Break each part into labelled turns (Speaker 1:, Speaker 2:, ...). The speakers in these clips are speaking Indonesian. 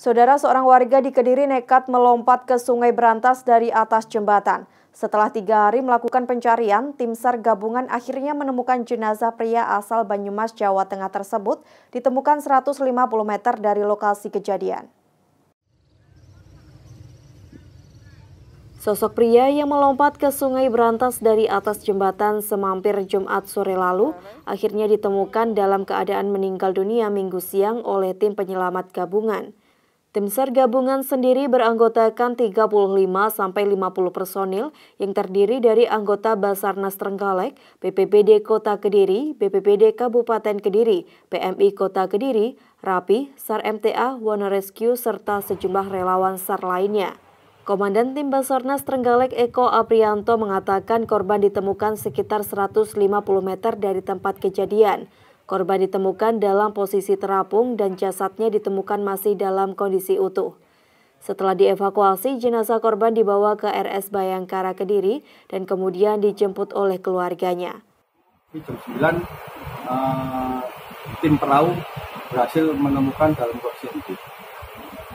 Speaker 1: Saudara seorang warga di Kediri nekat melompat ke Sungai Berantas dari atas jembatan. Setelah tiga hari melakukan pencarian, tim SAR gabungan akhirnya menemukan jenazah pria asal Banyumas, Jawa Tengah tersebut ditemukan 150 meter dari lokasi kejadian. Sosok pria yang melompat ke Sungai Berantas dari atas jembatan semampir Jumat sore lalu akhirnya ditemukan dalam keadaan meninggal dunia minggu siang oleh tim penyelamat gabungan. Tim SAR gabungan sendiri beranggotakan 35 sampai 50 personil yang terdiri dari anggota Basarnas Trenggalek, BPBD Kota Kediri, BPBD Kabupaten Kediri, PMI Kota Kediri, Rapi, SAR MTA, Wana Rescue serta sejumlah relawan SAR lainnya. Komandan Tim Basarnas Trenggalek Eko Aprianto mengatakan korban ditemukan sekitar 150 meter dari tempat kejadian. Korban ditemukan dalam posisi terapung dan jasadnya ditemukan masih dalam kondisi utuh. Setelah dievakuasi, jenazah korban dibawa ke RS Bayangkara Kediri dan kemudian dijemput oleh keluarganya.
Speaker 2: Jam 9, eh, tim perahu berhasil menemukan dalam kondisi itu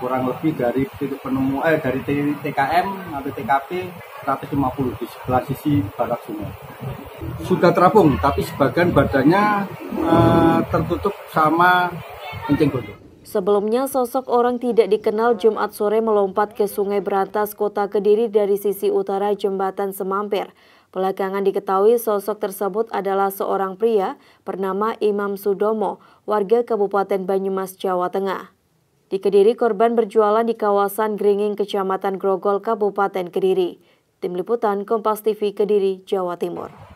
Speaker 2: kurang lebih dari titik penemu eh dari TKM atau TKP 150 di sebelah sisi barat sungai sudah terapung, tapi sebagian badannya uh, tertutup sama kencing gondok.
Speaker 1: Sebelumnya, sosok orang tidak dikenal Jumat sore melompat ke Sungai Berantas, Kota Kediri dari sisi utara Jembatan Semampir. Belakangan diketahui sosok tersebut adalah seorang pria bernama Imam Sudomo, warga Kabupaten Banyumas, Jawa Tengah. Di Kediri, korban berjualan di kawasan Gringing, Kecamatan Grogol, Kabupaten Kediri. Tim Liputan Kompas TV Kediri, Jawa Timur.